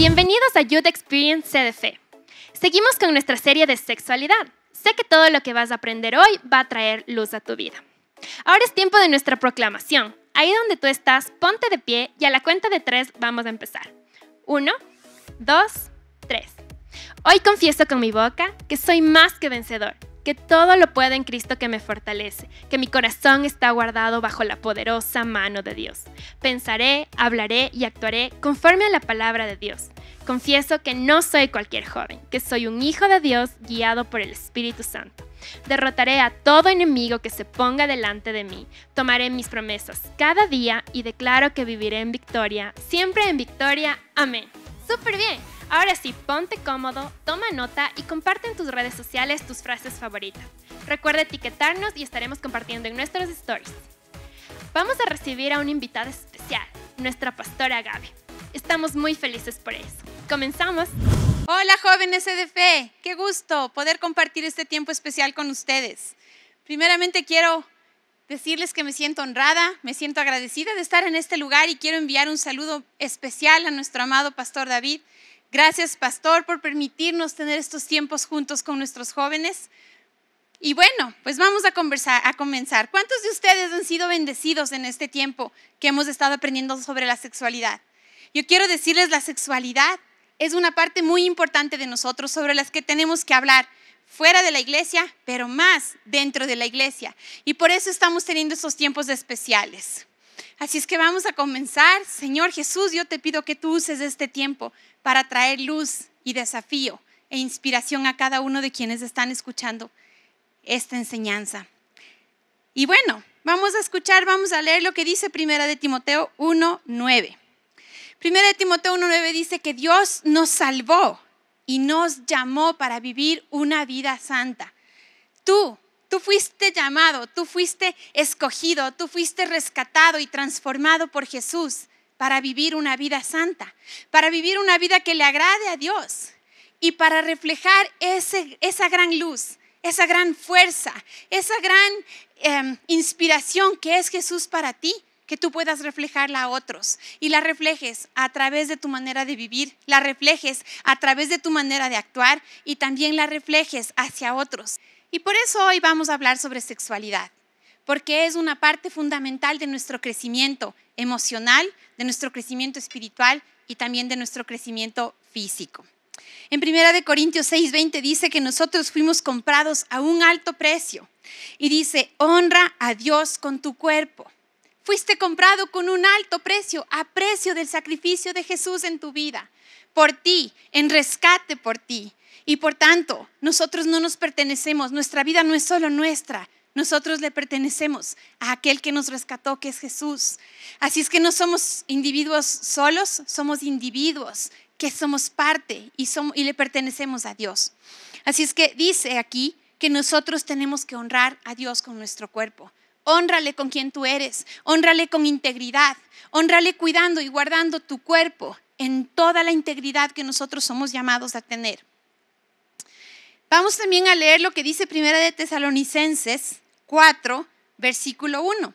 Bienvenidos a Youth Experience CDF. Seguimos con nuestra serie de sexualidad. Sé que todo lo que vas a aprender hoy va a traer luz a tu vida. Ahora es tiempo de nuestra proclamación. Ahí donde tú estás, ponte de pie y a la cuenta de tres vamos a empezar. Uno, dos, tres. Hoy confieso con mi boca que soy más que vencedor que todo lo pueda en Cristo que me fortalece, que mi corazón está guardado bajo la poderosa mano de Dios. Pensaré, hablaré y actuaré conforme a la palabra de Dios. Confieso que no soy cualquier joven, que soy un hijo de Dios guiado por el Espíritu Santo. Derrotaré a todo enemigo que se ponga delante de mí. Tomaré mis promesas cada día y declaro que viviré en victoria, siempre en victoria. Amén. ¡Súper bien! Ahora sí, ponte cómodo, toma nota y comparte en tus redes sociales tus frases favoritas. Recuerda etiquetarnos y estaremos compartiendo en nuestras stories. Vamos a recibir a un invitado especial, nuestra pastora Gaby. Estamos muy felices por eso. ¡Comenzamos! Hola jóvenes fe. qué gusto poder compartir este tiempo especial con ustedes. Primeramente quiero decirles que me siento honrada, me siento agradecida de estar en este lugar y quiero enviar un saludo especial a nuestro amado pastor David, Gracias, pastor, por permitirnos tener estos tiempos juntos con nuestros jóvenes. Y bueno, pues vamos a, a comenzar. ¿Cuántos de ustedes han sido bendecidos en este tiempo que hemos estado aprendiendo sobre la sexualidad? Yo quiero decirles, la sexualidad es una parte muy importante de nosotros sobre las que tenemos que hablar fuera de la iglesia, pero más dentro de la iglesia. Y por eso estamos teniendo estos tiempos especiales. Así es que vamos a comenzar. Señor Jesús, yo te pido que tú uses este tiempo para traer luz y desafío e inspiración a cada uno de quienes están escuchando esta enseñanza. Y bueno, vamos a escuchar, vamos a leer lo que dice Primera de Timoteo 1:9. Primera de Timoteo 1:9 dice que Dios nos salvó y nos llamó para vivir una vida santa. Tú Tú fuiste llamado, tú fuiste escogido, tú fuiste rescatado y transformado por Jesús para vivir una vida santa, para vivir una vida que le agrade a Dios y para reflejar esa gran luz, esa gran fuerza, esa gran em, inspiración que es Jesús para ti que tú puedas reflejarla a otros y la reflejes a través de tu manera de vivir, la reflejes a través de tu manera de actuar y también la reflejes hacia otros. Y por eso hoy vamos a hablar sobre sexualidad, porque es una parte fundamental de nuestro crecimiento emocional, de nuestro crecimiento espiritual y también de nuestro crecimiento físico. En Primera de Corintios 6:20 dice que nosotros fuimos comprados a un alto precio y dice, honra a Dios con tu cuerpo. Fuiste comprado con un alto precio, a precio del sacrificio de Jesús en tu vida, por ti, en rescate por ti. Y por tanto, nosotros no nos pertenecemos, nuestra vida no es solo nuestra, nosotros le pertenecemos a aquel que nos rescató, que es Jesús. Así es que no somos individuos solos, somos individuos que somos parte y, le pertenecemos a Dios. Así es que dice aquí que nosotros tenemos que honrar a Dios con nuestro cuerpo. Hónrale con quien tú eres, hónrale con integridad, honrale cuidando y guardando tu cuerpo en toda la integridad que nosotros somos llamados a tener. Vamos también a leer lo que dice Primera de Tesalonicenses 4, versículo 1.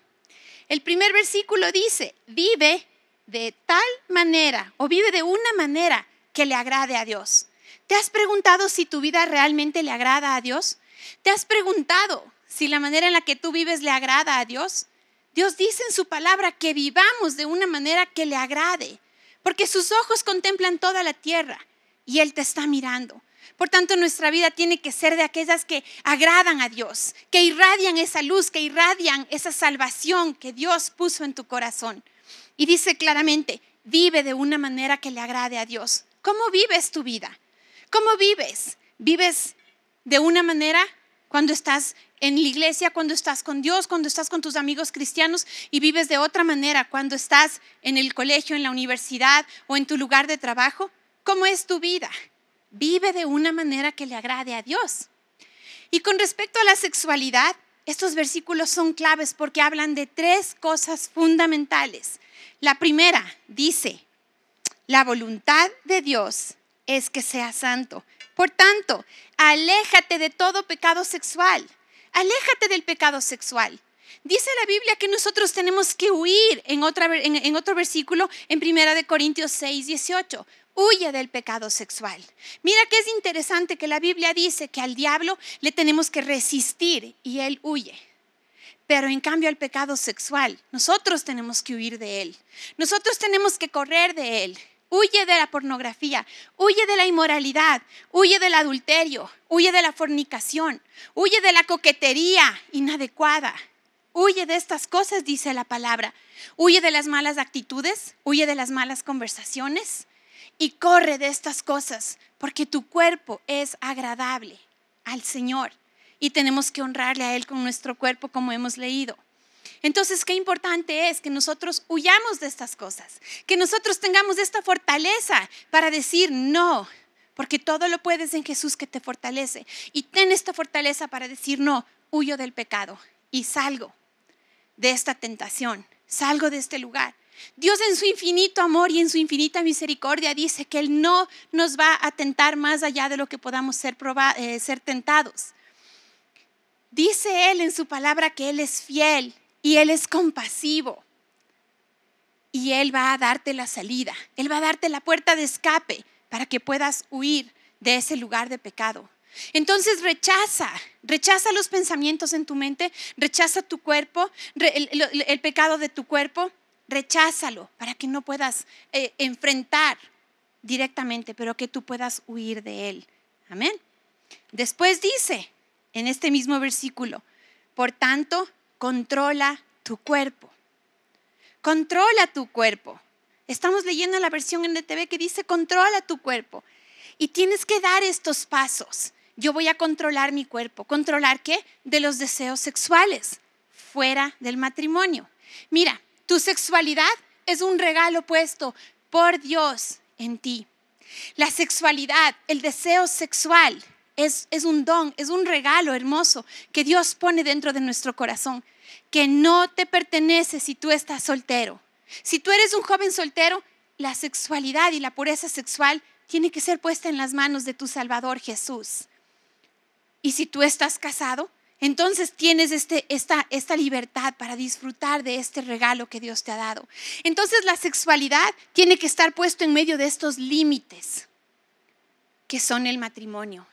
El primer versículo dice, vive de tal manera o vive de una manera que le agrade a Dios. ¿Te has preguntado si tu vida realmente le agrada a Dios? ¿Te has preguntado si la manera en la que tú vives le agrada a Dios? Dios dice en su palabra que vivamos de una manera que le agrade, porque sus ojos contemplan toda la tierra y Él te está mirando. Por tanto, nuestra vida tiene que ser de aquellas que agradan a Dios, que irradian esa luz, que irradian esa salvación que Dios puso en tu corazón. Y dice claramente, vive de una manera que le agrade a Dios. ¿Cómo vives tu vida? ¿Cómo vives? ¿Vives de una manera cuando estás en la iglesia, cuando estás con Dios, cuando estás con tus amigos cristianos y vives de otra manera cuando estás en el colegio, en la universidad o en tu lugar de trabajo? ¿Cómo es tu vida? vive de una manera que le agrade a Dios. Y con respecto a la sexualidad, estos versículos son claves porque hablan de tres cosas fundamentales. La primera dice, la voluntad de Dios es que sea santo. Por tanto, aléjate de todo pecado sexual. Aléjate del pecado sexual. Dice la Biblia que nosotros tenemos que huir en, otro versículo en 1 Corintios 6, 18 huye del pecado sexual. Mira que es interesante que la Biblia dice que al diablo le tenemos que resistir y él huye. Pero en cambio al pecado sexual, nosotros tenemos que huir de él. Nosotros tenemos que correr de él. Huye de la pornografía, huye de la inmoralidad, huye del adulterio, huye de la fornicación, huye de la coquetería inadecuada. Huye de estas cosas, dice la palabra. Huye de las malas actitudes, huye de las malas conversaciones, y corre de estas cosas, porque tu cuerpo es agradable al Señor y tenemos que honrarle a Él con nuestro cuerpo, como hemos leído. Entonces, qué importante es que nosotros huyamos de estas cosas, que nosotros tengamos esta fortaleza para decir no, porque todo lo puedes en Jesús que te fortalece. Y ten esta fortaleza para decir no, huyo del pecado y salgo de esta tentación, salgo de este lugar Dios en su infinito amor y en su infinita misericordia dice que Él no nos va a tentar más allá de lo que podamos eh, ser, tentados. Dice Él en su palabra que Él es fiel y Él es compasivo. Y Él va a darte la salida, Él va a darte la puerta de escape para que puedas huir de ese lugar de pecado. Entonces rechaza, rechaza los pensamientos en tu mente, rechaza tu cuerpo, el pecado de tu cuerpo, recházalo para que no puedas eh, enfrentar directamente, pero que tú puedas huir de él. Amén. Después dice, en este mismo versículo, por tanto, controla tu cuerpo. Controla tu cuerpo. Estamos leyendo la versión NTV que dice, controla tu cuerpo. Y tienes que dar estos pasos. Yo voy a controlar mi cuerpo. ¿Controlar qué? De los deseos sexuales, fuera del matrimonio. Mira, tu sexualidad es un regalo puesto por Dios en ti. La sexualidad, el deseo sexual, es, es, un don, es un regalo hermoso que Dios pone dentro de nuestro corazón, que no te pertenece si tú estás soltero. Si tú eres un joven soltero, la sexualidad y la pureza sexual tiene que ser puesta en las manos de tu Salvador Jesús. Y si tú estás casado, entonces tienes este, esta, esta libertad para disfrutar de este regalo que Dios te ha dado. Entonces la sexualidad tiene que estar puesto en medio de estos límites que son el matrimonio.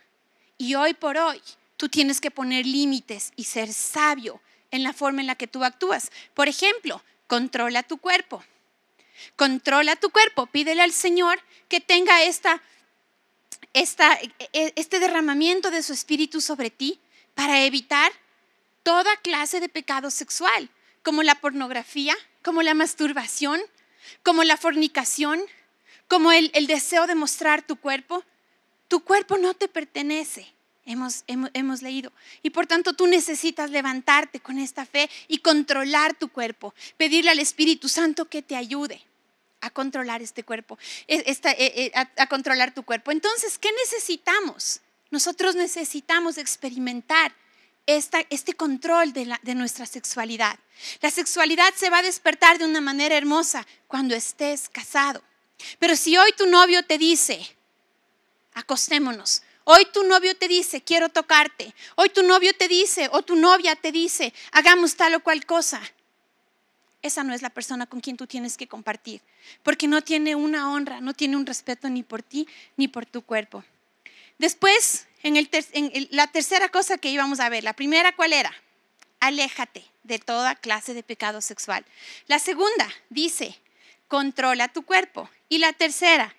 Y hoy por hoy tú tienes que poner límites y ser sabio en la forma en la que tú actúas. Por ejemplo, controla tu cuerpo. Controla tu cuerpo. Pídele al Señor que tenga esta, esta, e, e, este derramamiento de su espíritu sobre ti para evitar toda clase de pecado sexual, como la pornografía, como la masturbación, como la fornicación, como el, deseo de mostrar tu cuerpo. Tu cuerpo no te pertenece, hemos, leído. Y por tanto tú necesitas levantarte con esta fe y controlar tu cuerpo, pedirle al Espíritu Santo que te ayude a controlar este cuerpo, e, e, e, a controlar tu cuerpo. Entonces, ¿qué necesitamos? Nosotros necesitamos experimentar este control de, de nuestra sexualidad. La sexualidad se va a despertar de una manera hermosa cuando estés casado. Pero si hoy tu novio te dice, acostémonos, Hoy tu novio te dice, quiero tocarte. Hoy tu novio te dice o tu novia te dice, hagamos tal o cual cosa. Esa no es la persona con quien tú tienes que compartir, porque no tiene una honra, no tiene un respeto ni por ti ni por tu cuerpo. Después, en, la tercera cosa que íbamos a ver, la primera, ¿cuál era? Aléjate de toda clase de pecado sexual. La segunda dice, controla tu cuerpo. Y la tercera,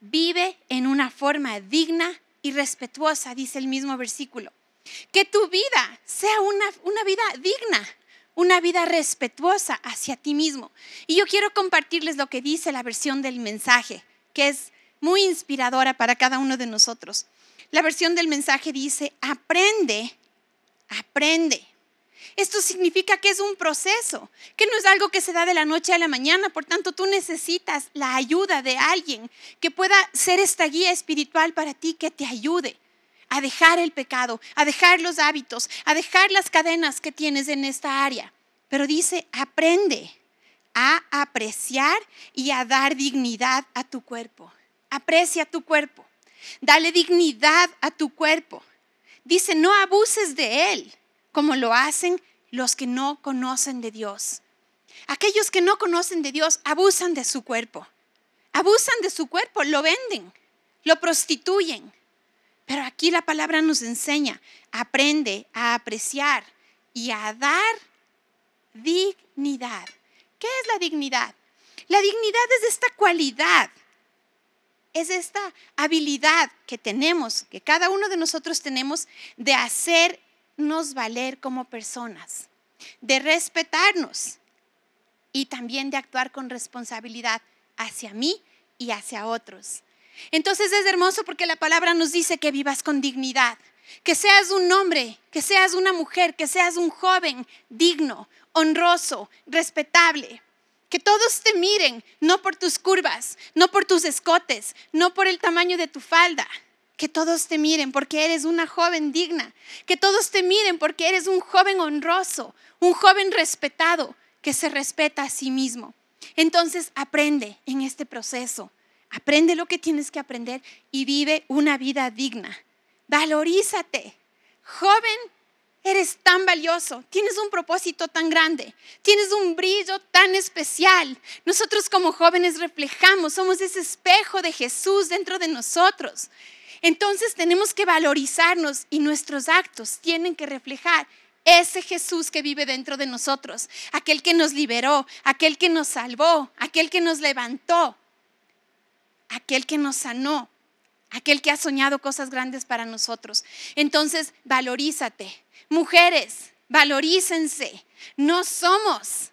vive en una forma digna y respetuosa, dice el mismo versículo. Que tu vida sea una, una vida digna, una vida respetuosa hacia ti mismo. Y yo quiero compartirles lo que dice la versión del mensaje, que es muy inspiradora para cada uno de nosotros. La versión del mensaje dice, aprende, aprende. Esto significa que es un proceso, que no es algo que se da de la noche a la mañana, por tanto tú necesitas la ayuda de alguien que pueda ser esta guía espiritual para ti, que te ayude a dejar el pecado, a dejar los hábitos, a dejar las cadenas que tienes en esta área. Pero dice, aprende a apreciar y a dar dignidad a tu cuerpo. Aprecia tu cuerpo. Dale dignidad a tu cuerpo. Dice, no abuses de él, como lo hacen los que no conocen de Dios. Aquellos que no conocen de Dios abusan de su cuerpo. Abusan de su cuerpo, lo venden, lo prostituyen. Pero aquí la palabra nos enseña, aprende a apreciar y a dar dignidad. ¿Qué es la dignidad? La dignidad es esta cualidad es esta habilidad que tenemos, que cada uno de nosotros tenemos de hacernos valer como personas, de respetarnos y también de actuar con responsabilidad hacia mí y hacia otros. Entonces es hermoso porque la palabra nos dice que vivas con dignidad, que seas un hombre, que seas una mujer, que seas un joven digno, honroso, respetable. Que todos te miren, no por tus curvas, no por tus escotes, no por el tamaño de tu falda. Que todos te miren porque eres una joven digna. Que todos te miren porque eres un joven honroso, un joven respetado, que se respeta a sí mismo. Entonces aprende en este proceso. Aprende lo que tienes que aprender y vive una vida digna. Valorízate. Joven, Eres tan valioso, tienes un propósito tan grande, tienes un brillo tan especial. Nosotros como jóvenes reflejamos, somos ese espejo de Jesús dentro de nosotros. Entonces tenemos que valorizarnos y nuestros actos tienen que reflejar ese Jesús que vive dentro de nosotros, aquel que nos liberó, aquel que nos salvó, aquel que nos levantó, aquel que nos sanó, aquel que ha soñado cosas grandes para nosotros. Entonces valorízate, Mujeres, valorícense. No somos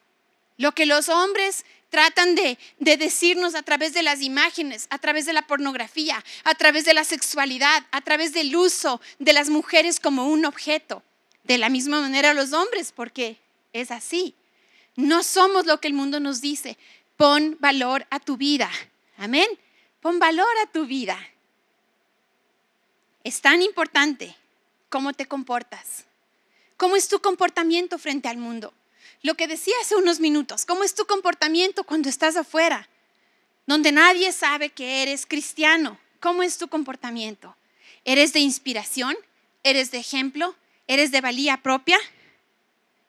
lo que los hombres tratan de, decirnos a través de las imágenes, a través de la pornografía, a través de la sexualidad, a través del uso de las mujeres como un objeto. De la misma manera los hombres, porque es así. No somos lo que el mundo nos dice. Pon valor a tu vida. Amén. Pon valor a tu vida. Es tan importante cómo te comportas. ¿Cómo es tu comportamiento frente al mundo? Lo que decía hace unos minutos, ¿cómo es tu comportamiento cuando estás afuera? Donde nadie sabe que eres cristiano. ¿Cómo es tu comportamiento? ¿Eres de inspiración? ¿Eres de ejemplo? ¿Eres de valía propia?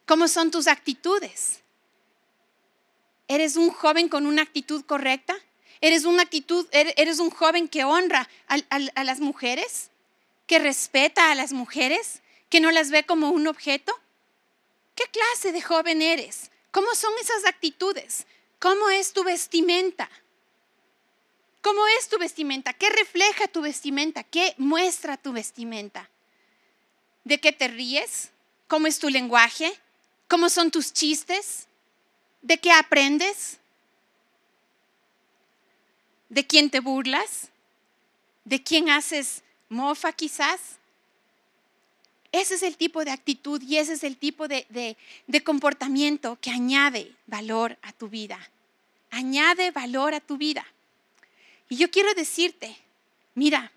¿Cómo son tus actitudes? ¿Eres un joven con una actitud correcta? ¿Eres, una actitud, er, eres un joven que honra a las mujeres? ¿Que respeta a las mujeres? que no las ve como un objeto? ¿Qué clase de joven eres? ¿Cómo son esas actitudes? ¿Cómo es tu vestimenta? ¿Cómo es tu vestimenta? ¿Qué refleja tu vestimenta? ¿Qué muestra tu vestimenta? ¿De qué te ríes? ¿Cómo es tu lenguaje? ¿Cómo son tus chistes? ¿De qué aprendes? ¿De quién te burlas? ¿De quién haces mofa quizás? Ese es el tipo de actitud y ese es el tipo de, comportamiento que añade valor a tu vida. Añade valor a tu vida. Y yo quiero decirte, mira,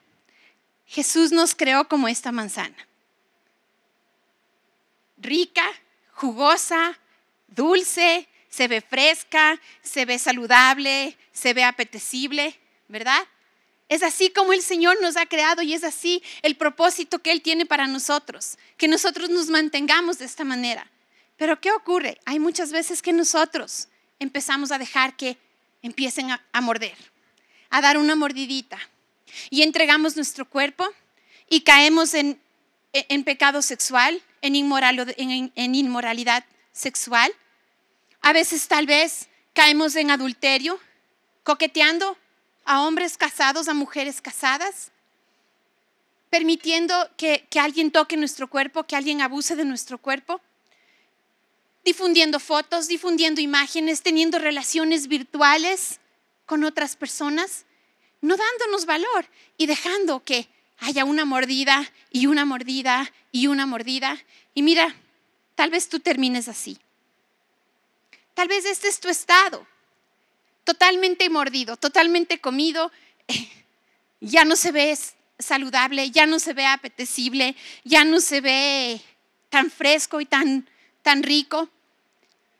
Jesús nos creó como esta manzana. Rica, jugosa, dulce, se ve fresca, se ve saludable, se ve apetecible, ¿verdad? Es así como el Señor nos ha creado y es así el propósito que Él tiene para nosotros, que nosotros nos mantengamos de esta manera. Pero ¿qué ocurre? Hay muchas veces que nosotros empezamos a dejar que empiecen a, morder, a dar una mordidita y entregamos nuestro cuerpo y caemos en, e, pecado sexual, en inmoralidad sexual. A veces tal vez caemos en adulterio, coqueteando a hombres casados, a mujeres casadas, permitiendo que, alguien toque nuestro cuerpo, que alguien abuse de nuestro cuerpo, difundiendo fotos, difundiendo imágenes, teniendo relaciones virtuales con otras personas, no dándonos valor y dejando que haya una mordida y una mordida y una mordida. Y mira, tal vez tú termines así. Tal vez este es tu estado totalmente mordido, totalmente comido, ya no se ve saludable, ya no se ve apetecible, ya no se ve tan fresco y tan, tan rico.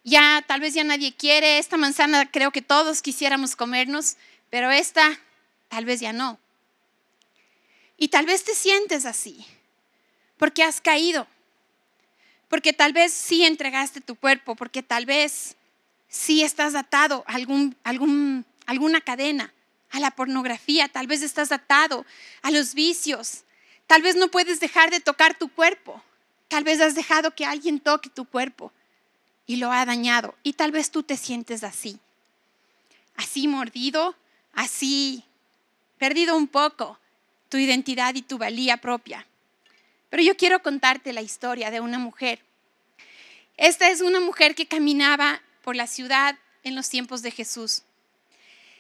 Ya tal vez ya nadie quiere, esta manzana creo que todos quisiéramos comernos, pero esta tal vez ya no. Y tal vez te sientes así, porque has caído, porque tal vez sí entregaste tu cuerpo, porque tal vez si estás atado a alguna cadena, a la pornografía, tal vez estás atado a los vicios, tal vez no puedes dejar de tocar tu cuerpo, tal vez has dejado que alguien toque tu cuerpo y lo ha dañado y tal vez tú te sientes así, así mordido, así perdido un poco tu identidad y tu valía propia. Pero yo quiero contarte la historia de una mujer. Esta es una mujer que caminaba por la ciudad en los tiempos de Jesús.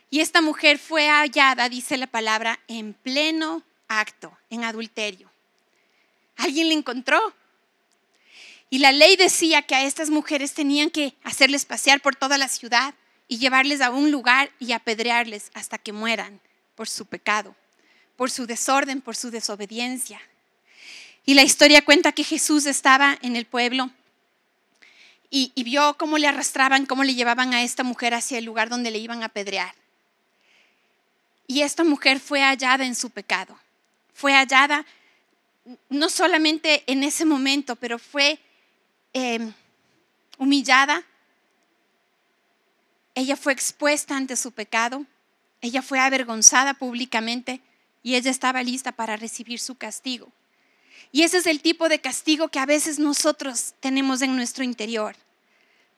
Y esta mujer fue hallada, dice la palabra, en pleno acto, en adulterio. Alguien la encontró. Y la ley decía que a estas mujeres tenían que hacerles pasear por toda la ciudad y llevarles a un lugar y apedrearles hasta que mueran por su pecado, por su desorden, por su desobediencia. Y la historia cuenta que Jesús estaba en el pueblo y, vio cómo le arrastraban, cómo le llevaban a esta mujer hacia el lugar donde le iban a apedrear. Y esta mujer fue hallada en su pecado. Fue hallada no solamente en ese momento, pero fue em, humillada. Ella fue expuesta ante su pecado. Ella fue avergonzada públicamente y ella estaba lista para recibir su castigo. Y ese es el tipo de castigo que a veces nosotros tenemos en nuestro interior.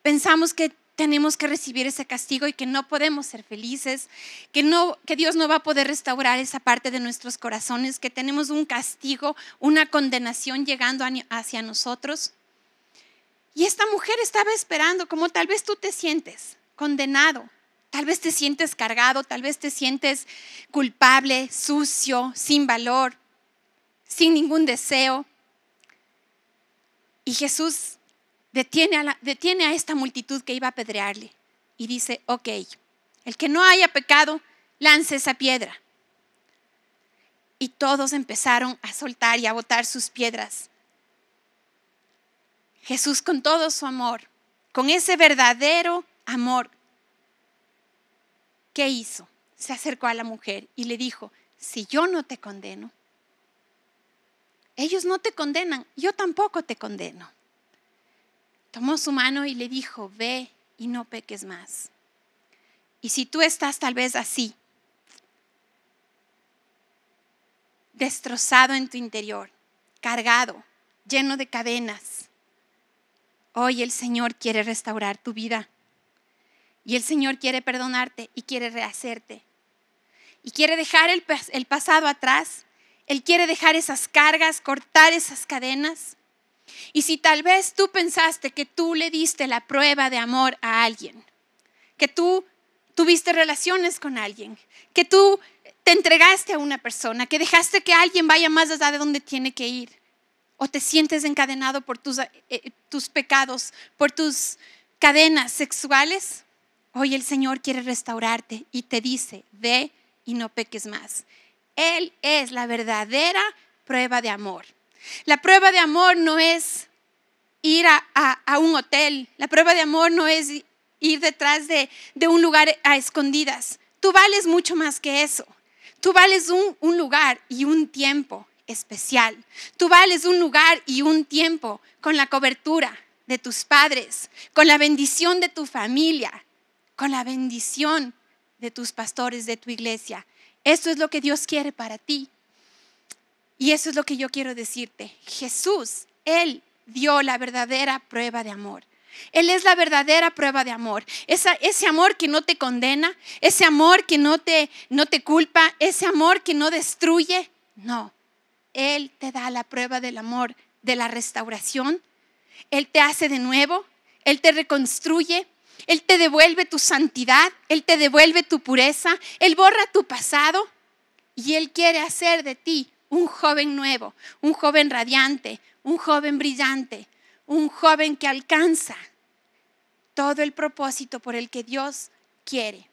Pensamos que tenemos que recibir ese castigo y que no podemos ser felices, que, no, que Dios no va a poder restaurar esa parte de nuestros corazones, que tenemos un castigo, una condenación llegando hacia nosotros. Y esta mujer estaba esperando, como tal vez tú te sientes condenado, tal vez te sientes cargado, tal vez te sientes culpable, sucio, sin valor sin ningún deseo. Y Jesús detiene a, esta multitud que iba a apedrearle y dice, ok, el que no haya pecado, lance esa piedra. Y todos empezaron a soltar y a botar sus piedras. Jesús con todo su amor, con ese verdadero amor, ¿qué hizo? Se acercó a la mujer y le dijo, si yo no te condeno, ellos no te condenan, yo tampoco te condeno. Tomó su mano y le dijo, ve y no peques más. Y si tú estás tal vez así, destrozado en tu interior, cargado, lleno de cadenas, hoy el Señor quiere restaurar tu vida. Y el Señor quiere perdonarte y quiere rehacerte. Y quiere dejar el, pasado atrás él quiere dejar esas cargas, cortar esas cadenas. Y si tal vez tú pensaste que tú le diste la prueba de amor a alguien, que tú tuviste relaciones con alguien, que tú te entregaste a una persona, que dejaste que alguien vaya más allá de donde tiene que ir, o te sientes encadenado por tus, eh, pecados, por tus cadenas sexuales, hoy el Señor quiere restaurarte y te dice, ve y no peques más. Él es la verdadera prueba de amor. La prueba de amor no es ir a, un hotel. La prueba de amor no es ir detrás de, un lugar a escondidas. Tú vales mucho más que eso. Tú vales un lugar y un tiempo especial. Tú vales un lugar y un tiempo con la cobertura de tus padres, con la bendición de tu familia, con la bendición de tus pastores de tu iglesia, esto es lo que Dios quiere para ti. Y eso es lo que yo quiero decirte. Jesús, Él dio la verdadera prueba de amor. Él es la verdadera prueba de amor. Esa, ese amor que no te condena, ese amor que no te, no te culpa, ese amor que no destruye. No, Él te da la prueba del amor, de la restauración. Él te hace de nuevo, Él te reconstruye, él te devuelve tu santidad, Él te devuelve tu pureza, Él borra tu pasado y Él quiere hacer de ti un joven nuevo, un joven radiante, un joven brillante, un joven que alcanza todo el propósito por el que Dios quiere.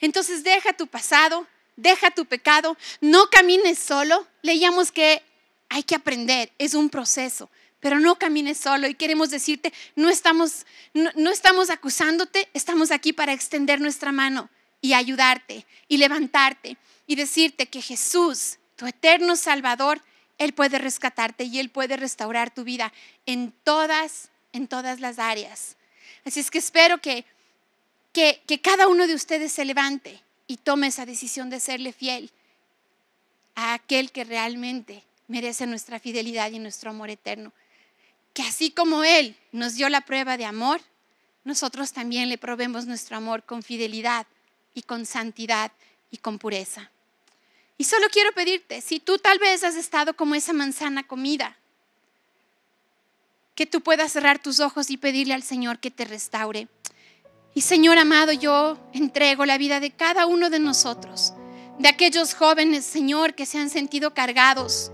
Entonces deja tu pasado, deja tu pecado, no camines solo. Leíamos que hay que aprender, es un proceso pero no camines solo. Y queremos decirte, no estamos, no, estamos acusándote, estamos aquí para extender nuestra mano y ayudarte y levantarte y decirte que Jesús, tu eterno Salvador, Él puede rescatarte y Él puede restaurar tu vida en todas, en todas las áreas. Así es que espero que, que, que cada uno de ustedes se levante y tome esa decisión de serle fiel a aquel que realmente merece nuestra fidelidad y nuestro amor eterno que así como Él nos dio la prueba de amor, nosotros también le probemos nuestro amor con fidelidad y con santidad y con pureza. Y solo quiero pedirte, si tú tal vez has estado como esa manzana comida, que tú puedas cerrar tus ojos y pedirle al Señor que te restaure. Y Señor amado, yo entrego la vida de cada uno de nosotros, de aquellos jóvenes, Señor, que se han sentido cargados,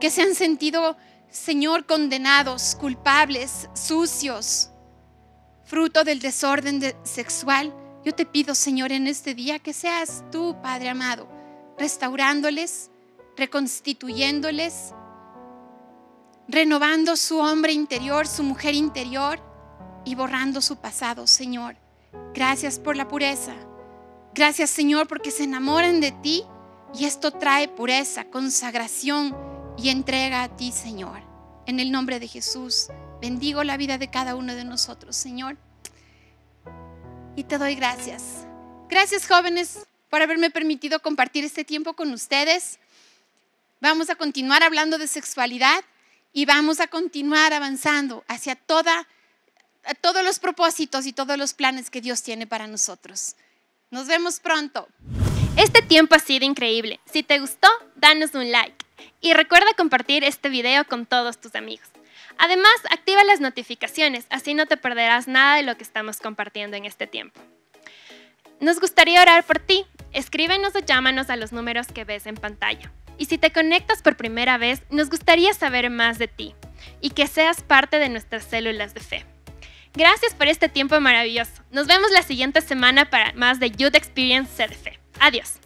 que se han sentido Señor, condenados, culpables, sucios, fruto del desorden sexual, yo te pido, Señor, en este día que seas tú, Padre amado, restaurándoles, reconstituyéndoles, renovando su hombre interior, su mujer interior y borrando su pasado, Señor. Gracias por la pureza. Gracias, Señor, porque se enamoran de ti y esto trae pureza, consagración y entrega a ti, Señor. En el nombre de Jesús, bendigo la vida de cada uno de nosotros, Señor. Y te doy gracias. Gracias, jóvenes, por haberme permitido compartir este tiempo con ustedes. Vamos a continuar hablando de sexualidad y vamos a continuar avanzando hacia toda, todos los propósitos y todos los planes que Dios tiene para nosotros. Nos vemos pronto. Este tiempo ha sido increíble. Si te gustó, danos un like y recuerda compartir este video con todos tus amigos. Además, activa las notificaciones, así no te perderás nada de lo que estamos compartiendo en este tiempo. Nos gustaría orar por ti. Escríbenos o llámanos a los números que ves en pantalla. Y si te conectas por primera vez, nos gustaría saber más de ti y que seas parte de nuestras células de fe. Gracias por este tiempo maravilloso. Nos vemos la siguiente semana para más de Youth Experience CDF. Adiós.